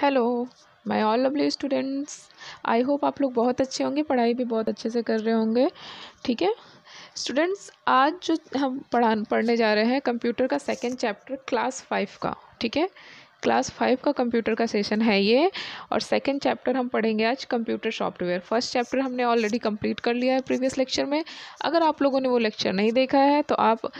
Hello my all lovely students I hope आप लोग बहुत अच्छे होंगे पढ़ाई भी बहुत अच्छे से कर रहे होंगे ठीक है स्टूडेंट्स आज जो हम पढ़ा पढ़ने जा रहे हैं कंप्यूटर का सेकंड चैप्टर क्लास फाइव का ठीक है क्लास फाइव का कंप्यूटर का सेशन है ये और सेकंड चैप्टर हम पढ़ेंगे आज कंप्यूटर सॉफ्टवेयर फर्स्ट चैप्टर हमने ऑलरेडी कंप्लीट कर लिया है प्रीवियस लेक्चर में अगर आप लोगों ने वो लेक्चर नहीं देखा है तो आप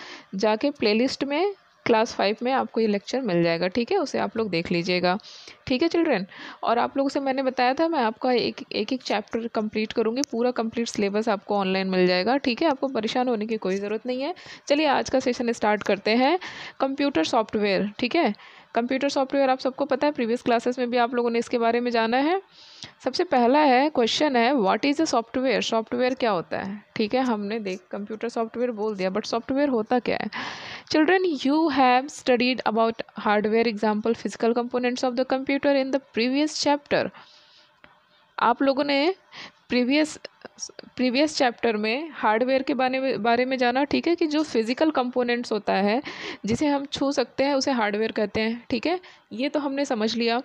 जाके प्लेलिस्ट में क्लास फाइव में आपको ये लेक्चर मिल जाएगा ठीक है उसे आप लोग देख लीजिएगा ठीक है चिल्ड्रेन और आप लोगों से मैंने बताया था मैं आपका एक एक एक चैप्टर कंप्लीट करूँगी पूरा कंप्लीट सिलेबस आपको ऑनलाइन मिल जाएगा ठीक है आपको परेशान होने की कोई ज़रूरत नहीं है चलिए आज का सेशन स्टार्ट करते हैं कंप्यूटर सॉफ्टवेयर ठीक है कंप्यूटर सॉफ्टवेयर आप सबको पता है प्रीवियस क्लासेस में भी आप लोगों ने इसके बारे में जाना है सबसे पहला है क्वेश्चन है what is a software software क्या होता है ठीक है हमने देख कंप्यूटर सॉफ्टवेयर बोल दिया बट सॉफ्टवेयर होता क्या है Children, you have studied about hardware example physical components of the computer in the previous chapter. आप लोगों ने प्रीवियस प्रीवियस चैप्टर में हार्डवेयर के बारे में बारे में जाना ठीक है कि जो फिज़िकल कंपोनेंट्स होता है जिसे हम छू सकते हैं उसे हार्डवेयर कहते हैं ठीक है ये तो हमने समझ लिया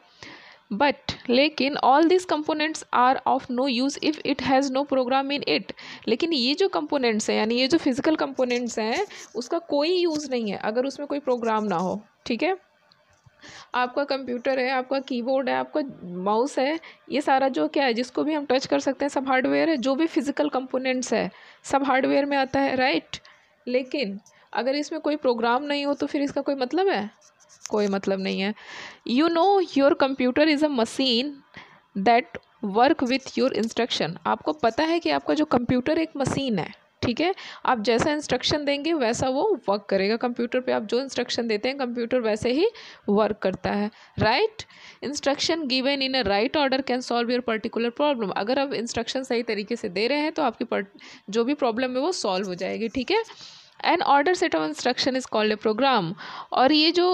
बट लेकिन all this components are of no use if it has no program in it लेकिन ये जो कंपोनेंट्स हैं यानी ये जो फिज़िकल कंपोनेंट्स हैं उसका कोई यूज़ नहीं है अगर उसमें कोई प्रोग्राम ना हो ठीक है आपका कंप्यूटर है आपका कीबोर्ड है आपका माउस है ये सारा जो क्या है जिसको भी हम टच कर सकते हैं सब हार्डवेयर है जो भी फिज़िकल कंपोनेंट्स है सब हार्डवेयर में आता है राइट लेकिन अगर इसमें कोई प्रोग्राम नहीं हो तो फिर इसका कोई मतलब है कोई मतलब नहीं है you know your computer is a machine that work with your instruction आपको पता है कि आपका जो कंप्यूटर एक मशीन है ठीक है आप जैसा इंस्ट्रक्शन देंगे वैसा वो वर्क करेगा कंप्यूटर पे आप जो इंस्ट्रक्शन देते हैं कंप्यूटर वैसे ही वर्क करता है right instruction given in a right order can solve your particular problem अगर आप इंस्ट्रक्शन सही तरीके से दे रहे हैं तो आपकी जो भी प्रॉब्लम है वो सॉल्व हो जाएगी ठीक है an order set of instruction is called a program और ये जो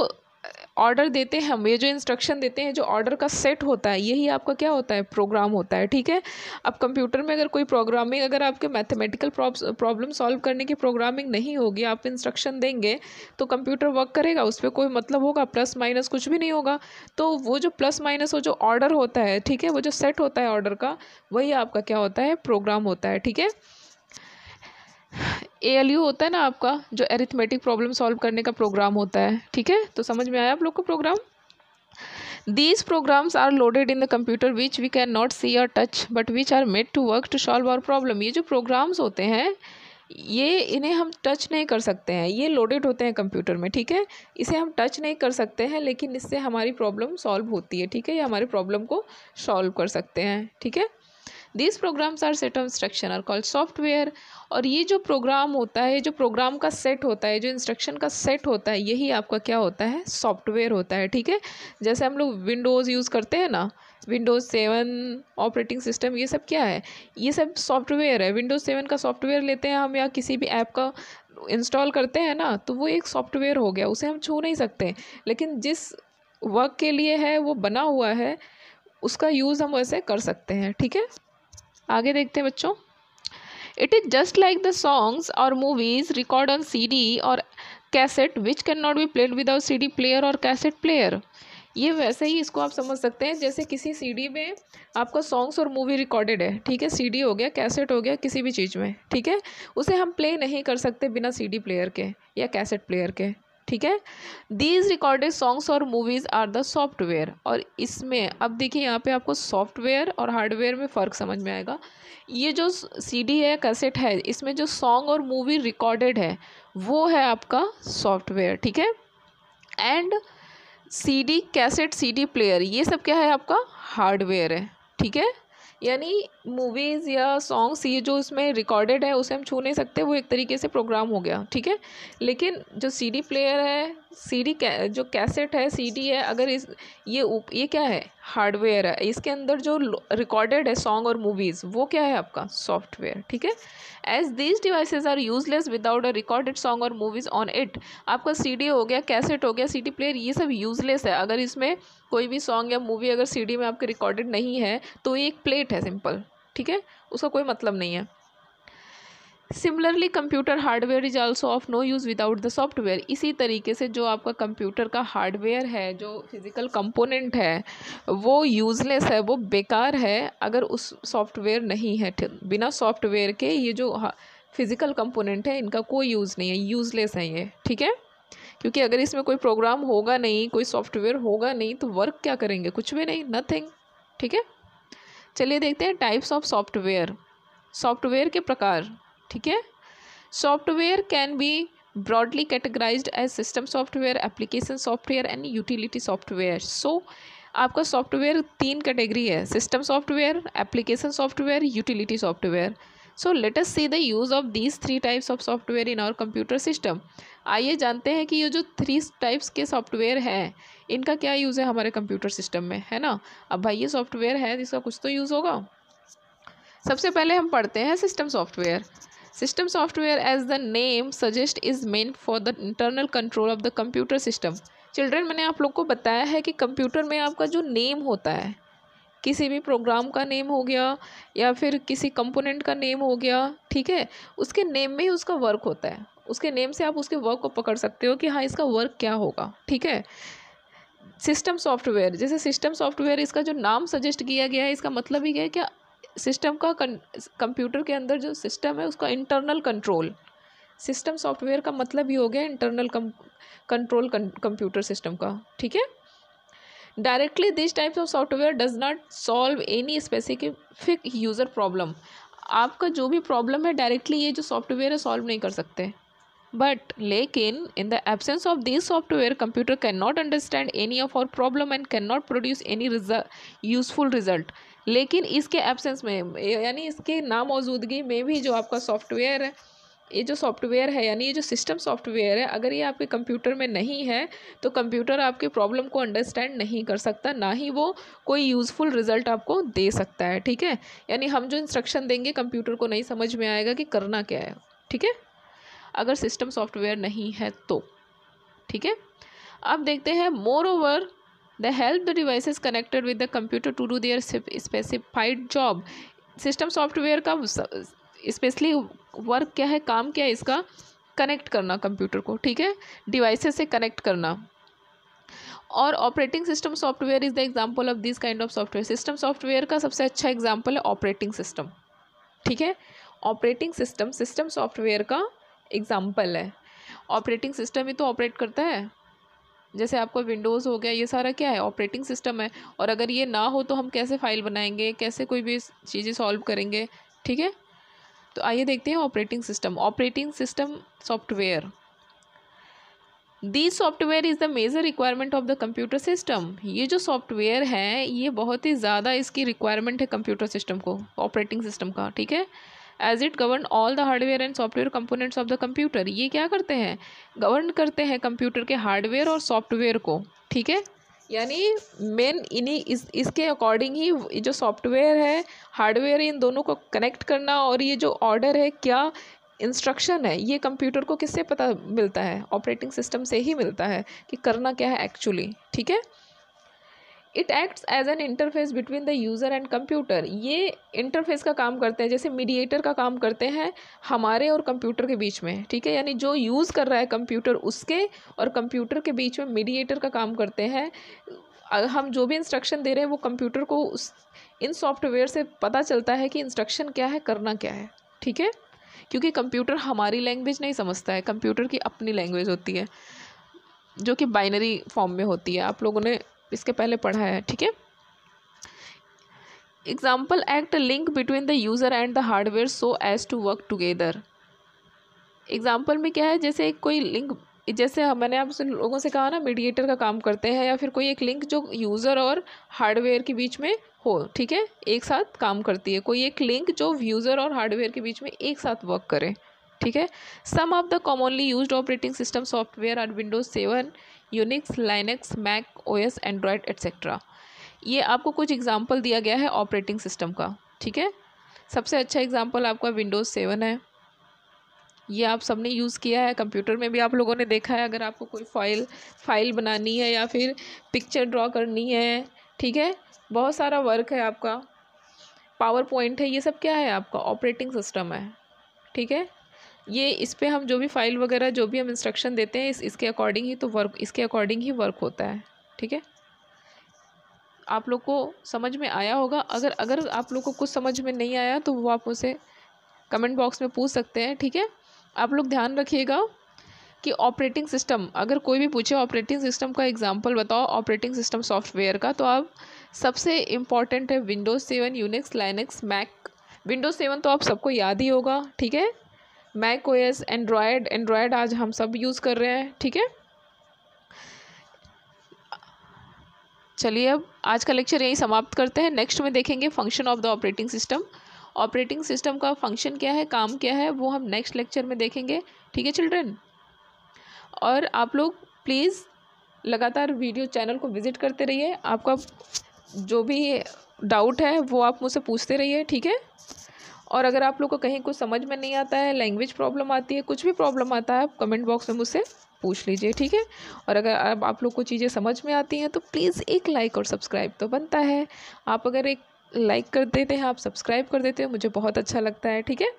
ऑर्डर देते हैं हम ये जो इंस्ट्रक्शन देते हैं जो ऑर्डर का सेट होता है यही आपका क्या होता है प्रोग्राम होता है ठीक है अब कंप्यूटर में अगर कोई प्रोग्रामिंग अगर आपके मैथमेटिकल प्रॉब्लम सॉल्व करने की प्रोग्रामिंग नहीं होगी आप इंस्ट्रक्शन देंगे तो कंप्यूटर वर्क करेगा उस पर कोई मतलब होगा प्लस माइनस कुछ भी नहीं होगा तो वो जो प्लस माइनस वो जो ऑर्डर होता है ठीक है वो जो सेट होता है ऑर्डर का वही आपका क्या होता है प्रोग्राम होता है ठीक है ए होता है ना आपका जो एरिथमेटिक प्रॉब्लम सॉल्व करने का प्रोग्राम होता है ठीक है तो समझ में आया आप लोग को program these programs are loaded in the computer which we can not see or touch but which are made to work to solve our problem ये जो प्रोग्राम्स होते हैं ये इन्हें हम टच नहीं कर सकते हैं ये लोडेड होते हैं कंप्यूटर में ठीक है इसे हम टच नहीं कर सकते हैं लेकिन इससे हमारी प्रॉब्लम सॉल्व होती है ठीक है ये हमारी प्रॉब्लम को सॉल्व कर सकते हैं ठीक है these programs are set of instruction are called software और ये जो प्रोग्राम होता है जो प्रोग्राम का सेट होता है जो इंस्ट्रक्शन का सेट होता है यही आपका क्या होता है सॉफ्टवेयर होता है ठीक है जैसे हम लोग विंडोज़ यूज़ करते हैं ना विंडोज़ सेवन ऑपरेटिंग सिस्टम ये सब क्या है ये सब सॉफ्टवेयर है विंडोज़ सेवन का सॉफ्टवेयर लेते हैं हम या किसी भी ऐप का इंस्टॉल करते हैं ना तो वो एक सॉफ्टवेयर हो गया उसे हम छू नहीं सकते लेकिन जिस वर्क के लिए है वो बना हुआ है उसका यूज़ हम वैसे कर सकते हैं ठीक है आगे देखते हैं बच्चों it is just like the songs और movies record on C D और cassette which can not be played without C D player और कैसेट प्लेयर ये वैसे ही इसको आप समझ सकते हैं जैसे किसी सीडी में आपका सॉन्ग्स और मूवी रिकॉर्डेड है ठीक है सीडी हो गया कैसेट हो गया किसी भी चीज़ में ठीक है उसे हम प्ले नहीं कर सकते बिना सीडी प्लेयर के या कैसेट प्लेयर के ठीक है दीज रिकॉर्डेड सॉन्ग्स और मूवीज़ आर द सॉफ्टवेयर और इसमें अब देखिए यहाँ पे आपको सॉफ्टवेयर और हार्डवेयर में फ़र्क समझ में आएगा ये जो सीडी है कैसेट है इसमें जो सॉन्ग और मूवी रिकॉर्डेड है वो है आपका सॉफ्टवेयर ठीक है and CD cassette CD player ये सब क्या है आपका हार्डवेयर है ठीक है यानी मूवीज़ या सॉन्ग्स ये जो इसमें रिकॉर्डेड है उसे हम छू नहीं सकते वो एक तरीके से प्रोग्राम हो गया ठीक है लेकिन जो सीडी प्लेयर है सीडी डी जो कैसेट है सीडी है अगर इस ये उप, ये क्या है हार्डवेयर है इसके अंदर जो रिकॉर्डेड है सॉन्ग और मूवीज़ वो क्या है आपका सॉफ्टवेयर ठीक है as these devices are useless without a recorded song और मूवीज़ ऑन इट आपका सीडी हो गया कैसेट हो गया सीडी प्लेयर ये सब यूजलेस है अगर इसमें कोई भी सॉन्ग या मूवी अगर सीडी में आपके रिकॉर्डेड नहीं है तो ये एक प्लेट है सिंपल ठीक है उसका कोई मतलब नहीं है similarly computer hardware is also of no use without the software इसी तरीके से जो आपका कंप्यूटर का हार्डवेयर है जो फिज़िकल कंपोनेंट है वो यूज़लेस है वो बेकार है अगर उस सॉफ्टवेयर नहीं है बिना सॉफ्टवेयर के ये जो फिज़िकल कंपोनेंट है इनका कोई यूज़ नहीं है यूज़लेस है ये ठीक है क्योंकि अगर इसमें कोई प्रोग्राम होगा नहीं कोई सॉफ्टवेयर होगा नहीं तो वर्क क्या करेंगे कुछ भी नहीं नथिंग ठीक है चलिए देखते हैं टाइप्स ऑफ सॉफ्टवेयर सॉफ्टवेयर के प्रकार ठीक है software can be broadly categorise as system software application software and utility software so आपका सॉफ्टवेयर तीन कैटेगरी है system software application software utility software so let us see the use of these three types of software in our computer system आइए जानते हैं कि ये जो three types के सॉफ्टवेयर हैं इनका क्या यूज़ है हमारे कंप्यूटर सिस्टम में है ना अब भाई ये सॉफ्टवेयर है इसका कुछ तो यूज़ होगा सबसे पहले हम पढ़ते हैं system software System software, as the name suggest is meant for the internal control of the computer system. Children मैंने आप लोग को बताया है कि कंप्यूटर में आपका जो नेम होता है किसी भी प्रोग्राम का नेम हो गया या फिर किसी कंपोनेंट का नेम हो गया ठीक है उसके नेम में ही उसका वर्क होता है उसके नेम से आप उसके वर्क को पकड़ सकते हो कि हाँ इसका वर्क क्या होगा ठीक है सिस्टम सॉफ्टवेयर जैसे सिस्टम सॉफ्टवेयर इसका जो नाम सजेस्ट किया गया है इसका मतलब ही क्या है कि सिस्टम का कंप्यूटर के अंदर जो सिस्टम है उसका इंटरनल कंट्रोल सिस्टम सॉफ्टवेयर का मतलब ही हो गया इंटरनल कंट्रोल कंप्यूटर सिस्टम का ठीक है directly this types of software does not solve any specific user problem आपका जो भी प्रॉब्लम है डायरेक्टली ये जो सॉफ्टवेयर है सॉल्व नहीं कर सकते बट लेकिन in the absence of this software computer can not understand any of our problem and can not produce any result useful result लेकिन इसके एब्सेंस में यानी इसके नामौजूदगी में भी जो आपका सॉफ्टवेयर है ये जो सॉफ्टवेयर है यानी ये जो सिस्टम सॉफ्टवेयर है अगर ये आपके कंप्यूटर में नहीं है तो कंप्यूटर आपके प्रॉब्लम को अंडरस्टैंड नहीं कर सकता ना ही वो कोई यूज़फुल रिजल्ट आपको दे सकता है ठीक है यानी हम जो इंस्ट्रक्शन देंगे कंप्यूटर को नहीं समझ में आएगा कि करना क्या है ठीक है अगर सिस्टम सॉफ्टवेयर नहीं है तो ठीक है अब देखते हैं moreover They help the devices connected with the computer to do their specified job. System software का स्पेशली वर्क क्या है काम क्या है इसका कनेक्ट करना कंप्यूटर को ठीक है डिवाइसेस से कनेक्ट करना और operating system software is the example of this kind of software system software का सबसे अच्छा एग्जांपल है ऑपरेटिंग सिस्टम ठीक है ऑपरेटिंग सिस्टम सिस्टम सॉफ्टवेयर का एग्जांपल है ऑपरेटिंग सिस्टम ही तो ऑपरेट करता है जैसे आपका विंडोज़ हो गया ये सारा क्या है ऑपरेटिंग सिस्टम है और अगर ये ना हो तो हम कैसे फ़ाइल बनाएंगे कैसे कोई भी चीज़ें सॉल्व करेंगे ठीक है तो आइए देखते हैं operating system operating system software the software is the major requirement of the computer system ये जो सॉफ्टवेयर है ये बहुत ही ज़्यादा इसकी रिक्वायरमेंट है कंप्यूटर सिस्टम को ऑपरेटिंग सिस्टम का ठीक है as it govern all the hardware and software components of the computer ये क्या करते हैं गवर्न करते हैं कंप्यूटर के हार्डवेयर और सॉफ्टवेयर को ठीक है यानी मेन इन्हीं इस इसके अकॉर्डिंग ही जो सॉफ्टवेयर है हार्डवेयर इन दोनों को कनेक्ट करना और ये जो ऑर्डर है क्या इंस्ट्रक्शन है ये कंप्यूटर को किससे पता मिलता है ऑपरेटिंग सिस्टम से ही मिलता है कि करना क्या है एक्चुअली ठीक है it acts as an interface between the user and computer ये इंटरफेस का काम करते हैं जैसे मीडिएटर का काम करते हैं हमारे और कंप्यूटर के बीच में ठीक है यानी जो यूज़ कर रहा है कंप्यूटर उसके और कंप्यूटर के बीच में मीडिएटर का काम करते हैं हम जो भी इंस्ट्रक्शन दे रहे हैं वो कंप्यूटर को उस इन सॉफ्टवेयर से पता चलता है कि इंस्ट्रक्शन क्या है करना क्या है ठीक है क्योंकि कंप्यूटर हमारी लैंग्वेज नहीं समझता है कंप्यूटर की अपनी लैंग्वेज होती है जो कि बाइनरी फॉर्म में होती है आप लोगों ने इसके पहले पढ़ा है ठीक है example act link between the user and the hardware so as to work together example में क्या है जैसे कोई लिंक जैसे मैंने आपसे लोगों से कहा ना मीडिएटर का काम करते हैं या फिर कोई एक लिंक जो यूज़र और हार्डवेयर के बीच में हो ठीक है एक साथ काम करती है कोई एक लिंक जो यूज़र और हार्डवेयर के बीच में एक साथ वर्क करे ठीक है some of the commonly use operating system software are Windows seven Unix Linux Mac OS Android etcetera ये आपको कुछ एग्जाम्पल दिया गया है ऑपरेटिंग सिस्टम का ठीक है सबसे अच्छा एग्जाम्पल आपका विंडोज़ सेवन है ये आप सबने यूज़ किया है कंप्यूटर में भी आप लोगों ने देखा है अगर आपको कोई फाइल फाइल बनानी है या फिर पिक्चर ड्रॉ करनी है ठीक है बहुत सारा वर्क है आपका पावर पॉइंट है ये सब क्या है आपका ऑपरेटिंग सिस्टम है ठीक है ये इस पर हम जो भी फाइल वगैरह जो भी हम इंस्ट्रक्शन देते हैं इस इसके अकॉर्डिंग ही तो वर्क इसके अकॉर्डिंग ही वर्क होता है ठीक है आप लोग को समझ में आया होगा अगर अगर आप लोग को कुछ समझ में नहीं आया तो वो आप उसे कमेंट बॉक्स में पूछ सकते हैं ठीक है आप लोग ध्यान रखिएगा कि ऑपरेटिंग सिस्टम अगर कोई भी पूछे ऑपरेटिंग सिस्टम का एग्जांपल बताओ ऑपरेटिंग सिस्टम सॉफ्टवेयर का तो आप सबसे इम्पॉर्टेंट है Windows seven Unix Linux Mac Windows seven तो आप सबको याद ही होगा ठीक है मैक एस एंड्रॉयड एंड्रॉयड आज हम सब यूज़ कर रहे हैं ठीक है चलिए अब आज का लेक्चर यही समाप्त करते हैं नेक्स्ट में देखेंगे function of the operating system operating system का फंक्शन क्या है काम क्या है वो हम नेक्स्ट लेक्चर में देखेंगे ठीक है चिल्ड्रेन और आप लोग प्लीज़ लगातार वीडियो चैनल को विज़िट करते रहिए आपका जो भी डाउट है वो आप मुझसे पूछते रहिए ठीक है और अगर आप लोग को कहीं कुछ समझ में नहीं आता है लैंग्वेज प्रॉब्लम आती है कुछ भी प्रॉब्लम आता है आप कमेंट बॉक्स में मुझसे पूछ लीजिए ठीक है और अगर अब आप लोग को चीज़ें समझ में आती हैं तो प्लीज़ एक लाइक और सब्सक्राइब तो बनता है आप अगर एक लाइक कर देते हैं आप सब्सक्राइब कर देते हैं मुझे बहुत अच्छा लगता है ठीक है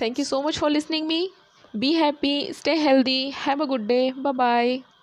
thank you so much for listening me be happy stay healthy have a good day bye bye